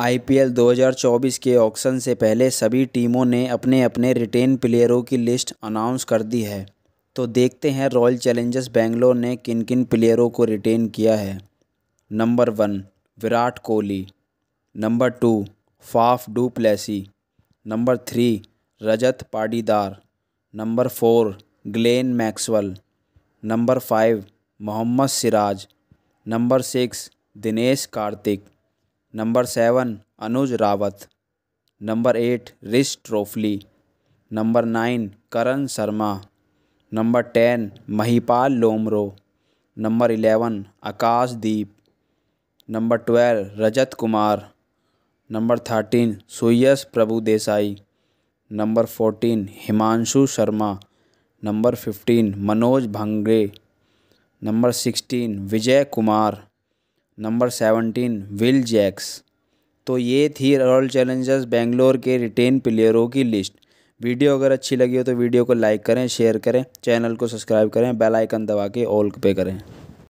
IPL 2024 के auction से पहले सभी टीमों ने अपने अपने रिटेन प्लेयरों की लिस्ट अनाउंस कर दी है तो देखते हैं रॉयल चैलेंजर्स बेंगलोर ने किन किन प्लेयरों को रिटेन किया है number one Virat Kohli number two Faf du Plessis number three Rajat Patidar number four Glenn Maxwell number five Mohammed Siraj number six Dinesh Karthik number seven Anuj Rawat number eight Reece Topley number nine Karn Sharma number ten Mahipal Lomror number eleven Akashdeep number twelve Rajat Kumar number thirteen Suyash Prabhudessai number fourteen Himanshu Sharma number fifteen Manoj भंगड़े number sixteen Vijay Kumar number seventeen Will Jacks तो ये थी royal Challengers Bangalore के retain प्लेयरों की list video अगर अच्छी लगी हो तो वीडियो को लाइक करें शेयर करें चैनल को सब्सक्राइब करें बेल आइकन दबा के ऑल पे करें